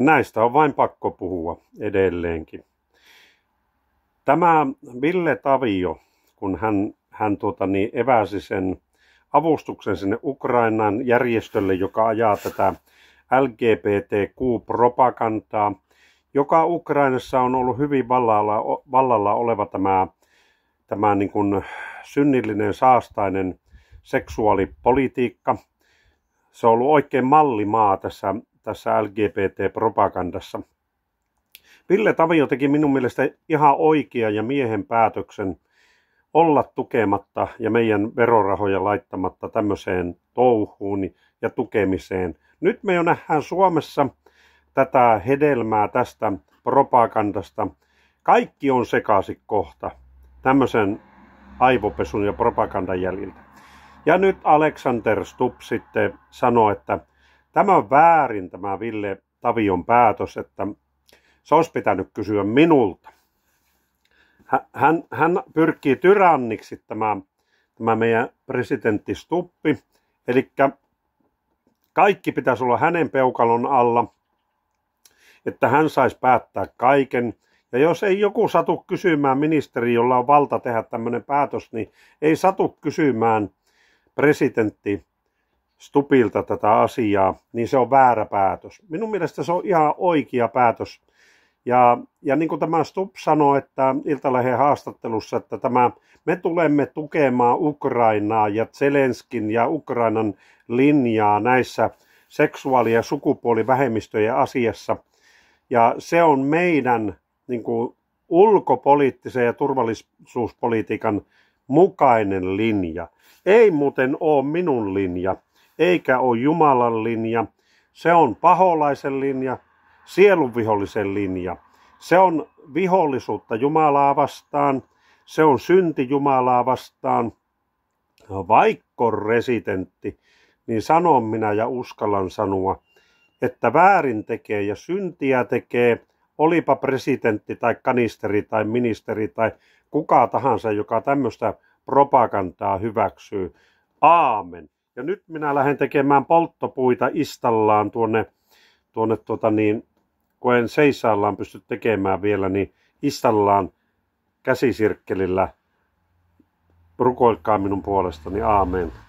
näistä on vain pakko puhua edelleenkin. Tämä Ville Tavio, kun hän, hän tuota, niin eväsi sen avustuksen sinne Ukrainan järjestölle, joka ajaa tätä LGBTQ-propagandaa, joka Ukrainassa on ollut hyvin vallalla, vallalla oleva tämä, tämä niin kuin synnillinen saastainen seksuaalipolitiikka. Se on ollut oikein mallimaa tässä tässä LGBT-propagandassa. Ville Tavio teki minun mielestä ihan oikea ja miehen päätöksen olla tukematta ja meidän verorahoja laittamatta tämmöiseen touhuun ja tukemiseen. Nyt me jo nähdään Suomessa tätä hedelmää tästä propagandasta. Kaikki on sekaisin kohta tämmöisen aivopesun ja propagandan jäljiltä. Ja nyt Alexander Stubb sitten sanoi, että Tämä on väärin tämä Ville Tavion päätös, että se olisi pitänyt kysyä minulta. Hän, hän pyrkii tyranniksi tämä, tämä meidän presidentti Stuppi. Eli kaikki pitäisi olla hänen peukalon alla, että hän saisi päättää kaiken. Ja jos ei joku satu kysymään ministeri, jolla on valta tehdä tämmöinen päätös, niin ei satu kysymään presidentti Stupilta tätä asiaa, niin se on väärä päätös. Minun mielestä se on ihan oikea päätös. Ja, ja niin kuin tämä Stup sanoi, että Iltalehen haastattelussa, että tämä, me tulemme tukemaan Ukrainaa ja Zelenskin ja Ukrainan linjaa näissä seksuaali- ja sukupuolivähemmistöjen asiassa. Ja se on meidän niin kuin, ulkopoliittisen ja turvallisuuspolitiikan mukainen linja. Ei muuten ole minun linja, eikä ole Jumalan linja. Se on paholaisen linja, sielunvihollisen linja. Se on vihollisuutta Jumalaa vastaan, se on synti Jumalaa vastaan. Vaikko residentti, niin sanon minä ja uskallan sanoa, että väärin tekee ja syntiä tekee – olipa presidentti tai kanisteri tai ministeri tai kuka tahansa, joka tämmöistä propagandaa hyväksyy. Aamen. Ja nyt minä lähden tekemään polttopuita istallaan tuonne, tuonne tuota niin, kun en seisallaan pysty tekemään vielä, niin istallaan käsisirkkelillä. Rukoilkaa minun puolestani, aamen.